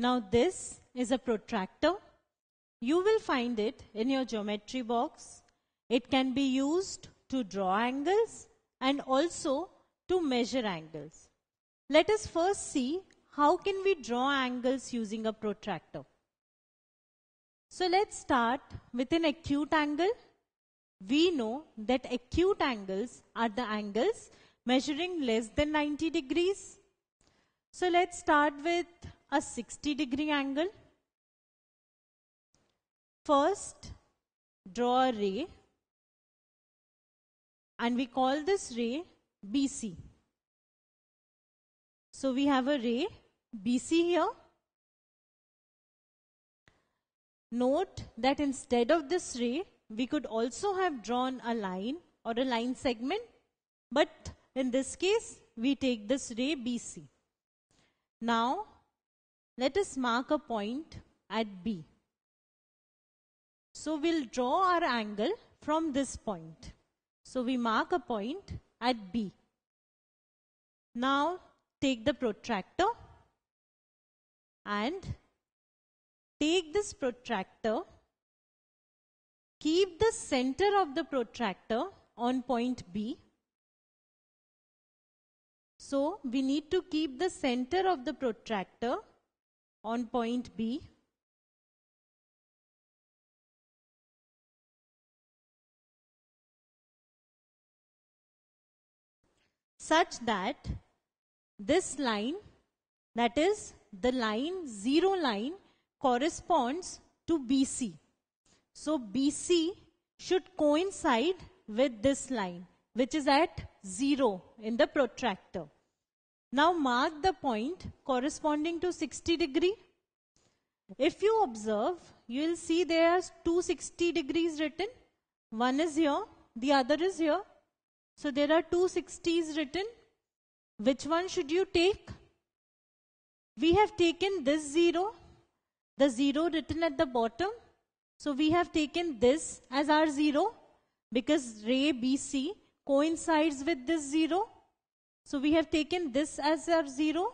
Now this is a protractor. You will find it in your geometry box. It can be used to draw angles and also to measure angles. Let us first see how can we draw angles using a protractor. So let's start with an acute angle. We know that acute angles are the angles measuring less than 90 degrees. So let's start with a 60 degree angle. First, draw a ray and we call this ray BC. So we have a ray BC here. Note that instead of this ray, we could also have drawn a line or a line segment, but in this case, we take this ray BC. Now, let us mark a point at B. So we'll draw our angle from this point. So we mark a point at B. Now take the protractor and take this protractor, keep the center of the protractor on point B. So we need to keep the center of the protractor on point B. Such that this line, that is the line, zero line corresponds to BC. So BC should coincide with this line which is at zero in the protractor. Now mark the point corresponding to 60 degree. If you observe, you will see there's 260 degrees written. One is here, the other is here. So there are 260s written. Which one should you take? We have taken this zero, the zero written at the bottom. So we have taken this as our zero because ray BC coincides with this zero. So we have taken this as our 0.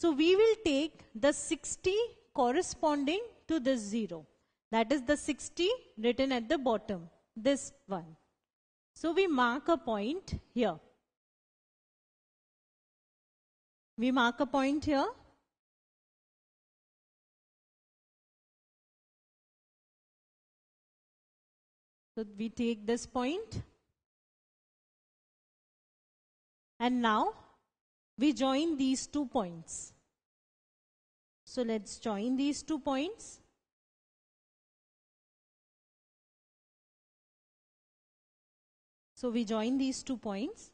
So we will take the 60 corresponding to this 0. That is the 60 written at the bottom, this one. So we mark a point here. We mark a point here. So we take this point and now we join these two points. So let's join these two points. So we join these two points.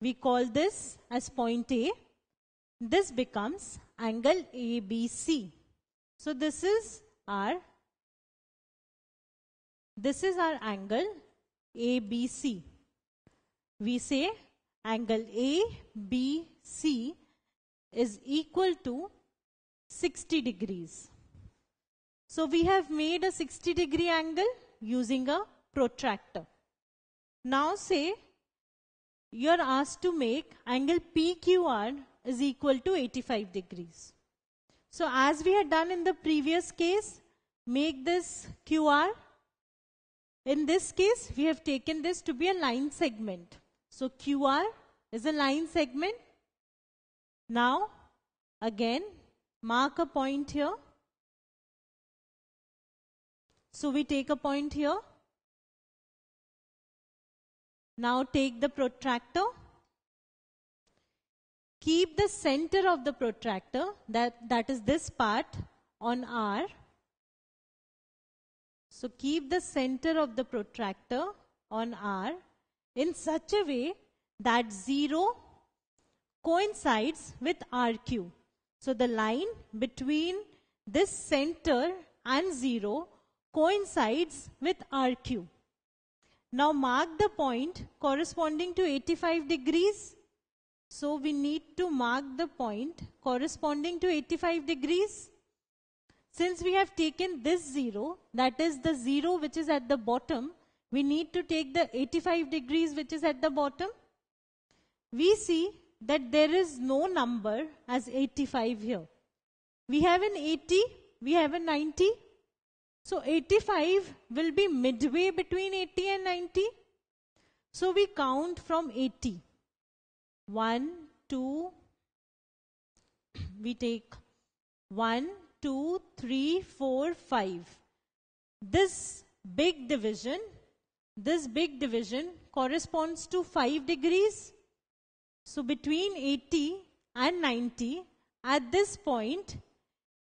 We call this as point A. This becomes angle ABC. So this is our this is our angle ABC we say angle ABC is equal to 60 degrees. So we have made a 60 degree angle using a protractor. Now say you are asked to make angle PQR is equal to 85 degrees. So as we had done in the previous case, make this QR. In this case, we have taken this to be a line segment. So QR is a line segment. Now, again, mark a point here. So we take a point here. Now take the protractor. Keep the center of the protractor, that, that is this part, on R. So keep the center of the protractor on R in such a way that 0 coincides with RQ. So the line between this center and 0 coincides with RQ. Now mark the point corresponding to 85 degrees. So we need to mark the point corresponding to 85 degrees. Since we have taken this 0, that is the 0 which is at the bottom, we need to take the 85 degrees which is at the bottom. We see that there is no number as 85 here. We have an 80, we have a 90. So 85 will be midway between 80 and 90. So we count from 80. 1, 2, we take 1, 2, 3, 4, 5. This big division this big division corresponds to 5 degrees. So between 80 and 90, at this point,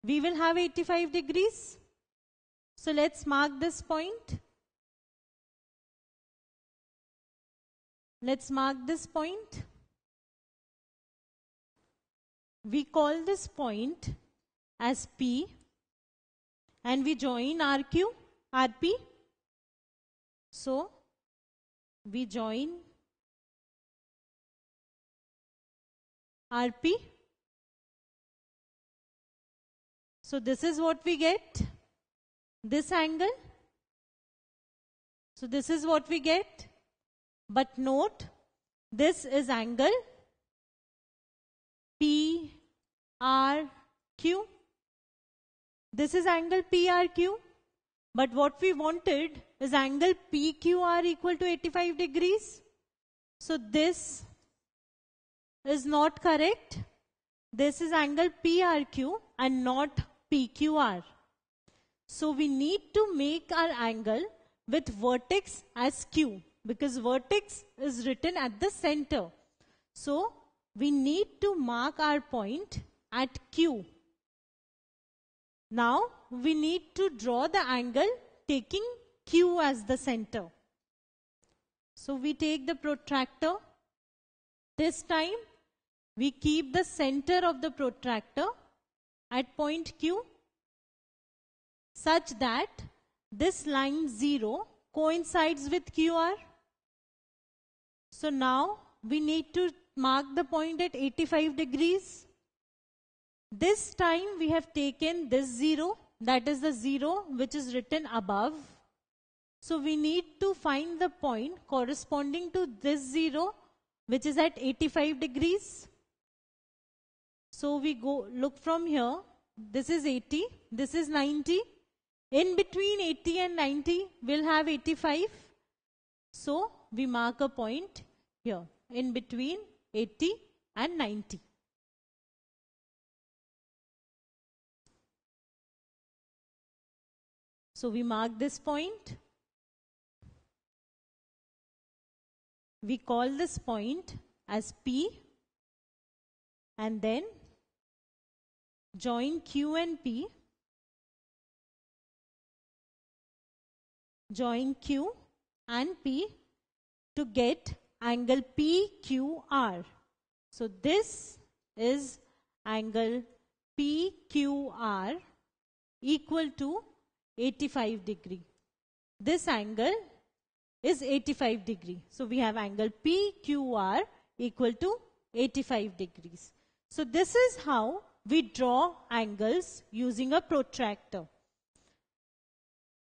we will have 85 degrees. So let's mark this point. Let's mark this point. We call this point as P and we join RQ, RP so, we join RP. So, this is what we get. This angle. So, this is what we get. But note, this is angle PRQ. This is angle PRQ. But what we wanted is angle PQR equal to 85 degrees. So this is not correct. This is angle PRQ and not PQR. So we need to make our angle with vertex as Q because vertex is written at the center. So we need to mark our point at Q. Now we need to draw the angle taking Q as the center. So we take the protractor. This time we keep the center of the protractor at point Q such that this line 0 coincides with QR. So now we need to mark the point at 85 degrees. This time we have taken this 0, that is the 0 which is written above. So we need to find the point corresponding to this 0 which is at 85 degrees. So we go look from here. This is 80, this is 90. In between 80 and 90 we'll have 85. So we mark a point here in between 80 and 90. So we mark this point. We call this point as P and then join Q and P. Join Q and P to get angle PQR. So this is angle PQR equal to 85 degree. This angle is 85 degree. So we have angle PQR equal to 85 degrees. So this is how we draw angles using a protractor.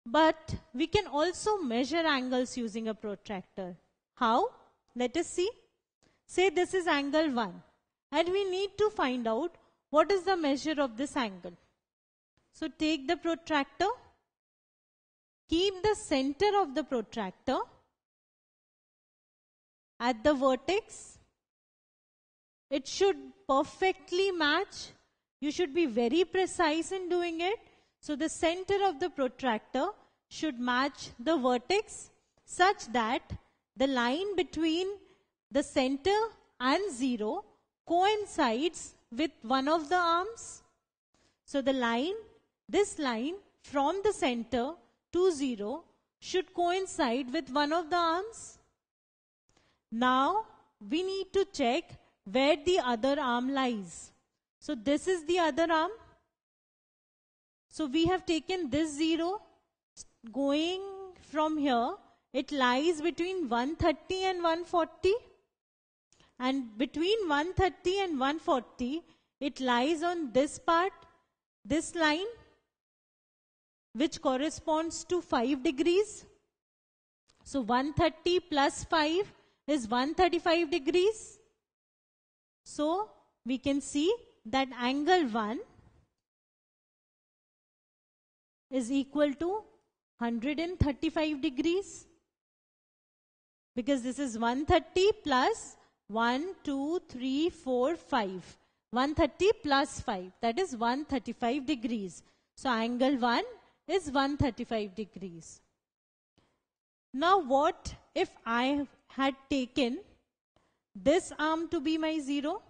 But we can also measure angles using a protractor. How? Let us see. Say this is angle 1 and we need to find out what is the measure of this angle. So take the protractor Keep the center of the protractor at the vertex. It should perfectly match. You should be very precise in doing it. So the center of the protractor should match the vertex such that the line between the center and zero coincides with one of the arms. So the line, this line from the center 20 should coincide with one of the arms. Now we need to check where the other arm lies. So this is the other arm. So we have taken this 0 going from here it lies between 130 and 140 and between 130 and 140 it lies on this part this line which corresponds to 5 degrees. So 130 plus 5 is 135 degrees. So we can see that angle 1 is equal to 135 degrees because this is 130 plus 1, 2, 3, 4, 5. 130 plus 5 that is 135 degrees. So angle 1 is 135 degrees. Now what if I had taken this arm to be my zero?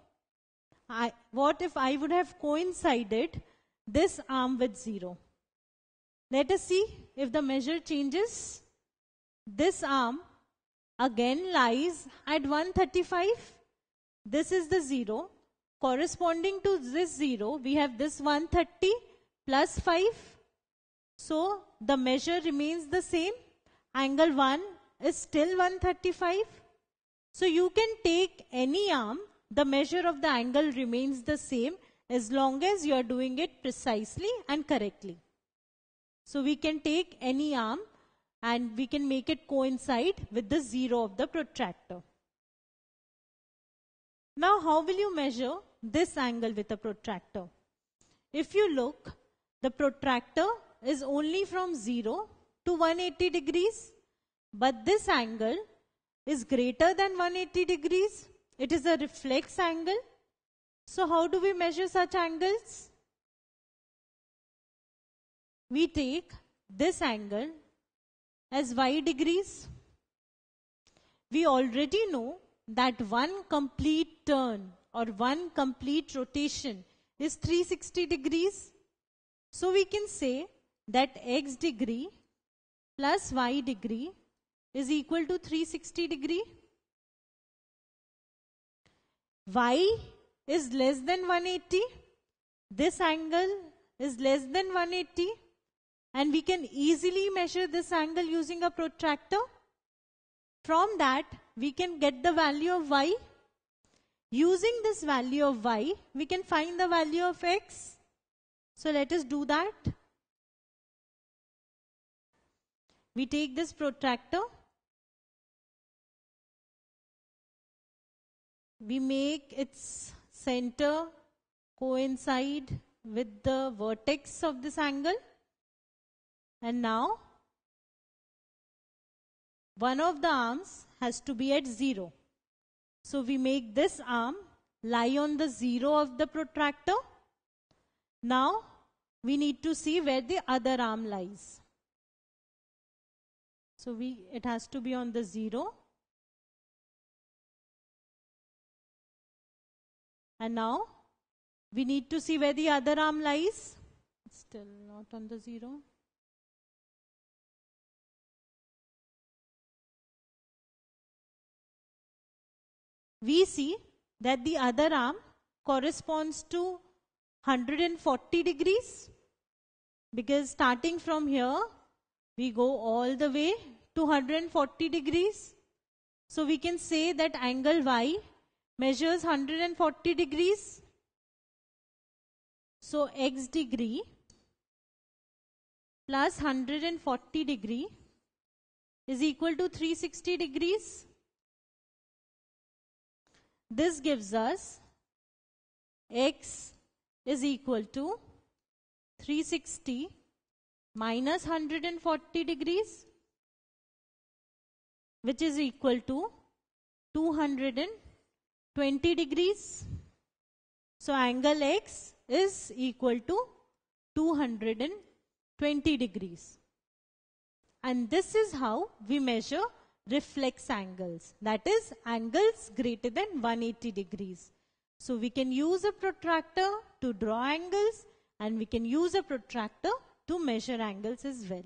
I, what if I would have coincided this arm with zero? Let us see if the measure changes. This arm again lies at 135. This is the zero. Corresponding to this zero, we have this 130 plus 5 so the measure remains the same. Angle 1 is still 135. So you can take any arm. The measure of the angle remains the same as long as you are doing it precisely and correctly. So we can take any arm and we can make it coincide with the zero of the protractor. Now how will you measure this angle with a protractor? If you look, the protractor is only from 0 to 180 degrees, but this angle is greater than 180 degrees. It is a reflex angle. So how do we measure such angles? We take this angle as y degrees. We already know that one complete turn or one complete rotation is 360 degrees. So we can say that x degree plus y degree is equal to 360 degree. y is less than 180. This angle is less than 180 and we can easily measure this angle using a protractor. From that we can get the value of y. Using this value of y we can find the value of x. So let us do that. We take this protractor, we make its center coincide with the vertex of this angle and now one of the arms has to be at 0. So we make this arm lie on the 0 of the protractor. Now we need to see where the other arm lies. So we, it has to be on the zero. And now we need to see where the other arm lies. It's still not on the zero. We see that the other arm corresponds to 140 degrees because starting from here we go all the way to 140 degrees. So we can say that angle Y measures 140 degrees. So x degree plus 140 degree is equal to 360 degrees. This gives us x is equal to 360 minus 140 degrees which is equal to 220 degrees. So angle x is equal to 220 degrees. And this is how we measure reflex angles that is angles greater than 180 degrees. So we can use a protractor to draw angles and we can use a protractor to measure angles as well.